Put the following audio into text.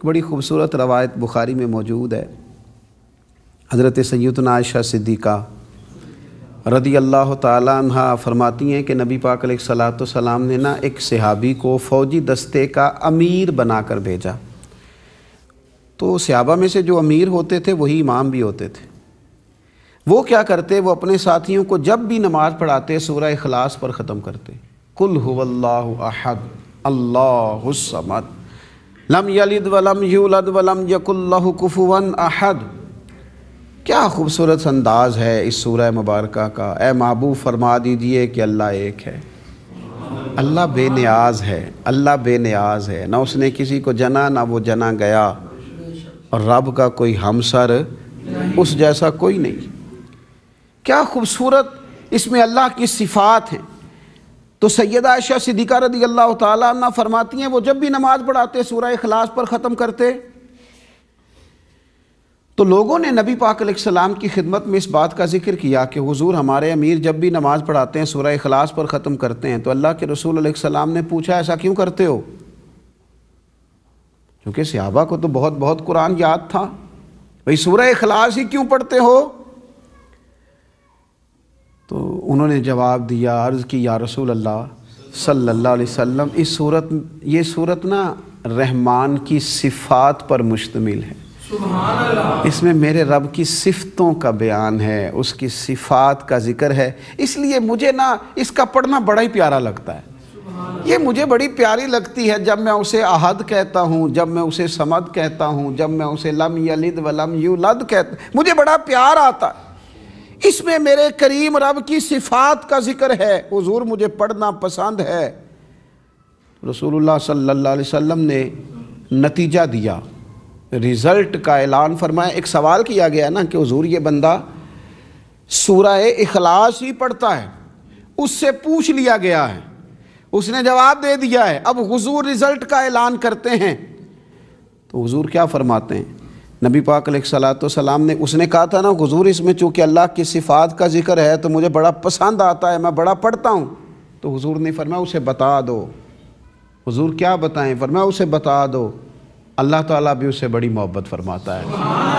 एक बड़ी खूबसूरत रवायत बुखारी में मौजूद है हज़रत सैदना आयशा सिद्दीका रदी अल्लाह तहा फरमाती हैं कि नबी पाक सलात सलाम ने ना एक सहाबी को फ़ौजी दस्ते का अमीर बनाकर भेजा तो सहाबा में से जो अमीर होते थे वही इमाम भी होते थे वो क्या करते वो अपने साथियों को जब भी नमाज पढ़ाते सूरह अखलास पर ख़त्म करते कुल अहद अल्लाह समद लम यलिद वलम यूलद वलम यकुल्लहु कुफुवन अहद क्या खूबसूरत अंदाज है इस सूरह मुबारक का ए महबूब फरमा दीजिए कि अल्लाह एक है अल्लाह बेनियाज है अल्लाह बेनियाज है ना उसने किसी को जना ना वो जना गया और रब का कोई हमसर उस जैसा कोई नहीं क्या खूबसूरत इसमें अल्लाह की सिफ़ात हैं तो सैदा आयशा सिद्दीका रदी अल्लाह ताला फरमाती हैं वो जब भी नमाज पढ़ाते सूरह अखलास पर ख़त्म करते तो लोगों ने नबी पाक सलाम की खिदमत में इस बात का जिक्र किया कि हुजूर हमारे अमीर जब भी नमाज़ पढ़ाते हैं सूरह अखलास पर ख़त्म करते हैं तो अल्लाह के रसूल सलाम ने पूछा ऐसा क्यों करते हो क्योंकि सहाबा को तो बहुत बहुत कुरान याद था भाई सूरह अखलास ही क्यों पढ़ते हो तो उन्होंने जवाब दिया अर्ज़ की या रसूल अल्लाह सल्ला वसल्लम इस सूरत ये सूरत ना रहमान की सिफ़ात पर मुश्तमिल है इसमें मेरे रब की सिफतों का बयान है उसकी सिफात का जिक्र है इसलिए मुझे ना इसका पढ़ना बड़ा ही प्यारा लगता है ये मुझे बड़ी प्यारी लगती है जब मैं उसे अहद कहता हूँ जब मैं उसे समद कहता हूँ जब मैं उसे लम यलिद व लम यू लद कहता मुझे बड़ा प्यार आता है इसमें मेरे करीम रब की सिफात का जिक्र है हुजूर मुझे पढ़ना पसंद है रसूलुल्लाह सल्लल्लाहु अलैहि वसल्लम ने नतीजा दिया रिज़ल्ट का ऐलान फरमाया एक सवाल किया गया ना कि हजूर ये बंदा सूरह इखलास ही पढ़ता है उससे पूछ लिया गया है उसने जवाब दे दिया है अब हुजूर रिज़ल्ट का ऐलान करते हैं तो हुजूर क्या फरमाते हैं नबी पाक सलाम ने उसने कहा था ना हजूर इसमें चूँकि अल्लाह की सिफ़ात का जिक्र है तो मुझे बड़ा पसंद आता है मैं बड़ा पढ़ता हूँ तो हजूर ने फरमाया उसे बता दो हजूर क्या बताएं फरमाया उसे बता दो अल्लाह ताली भी उसे बड़ी मोहब्बत फरमाता है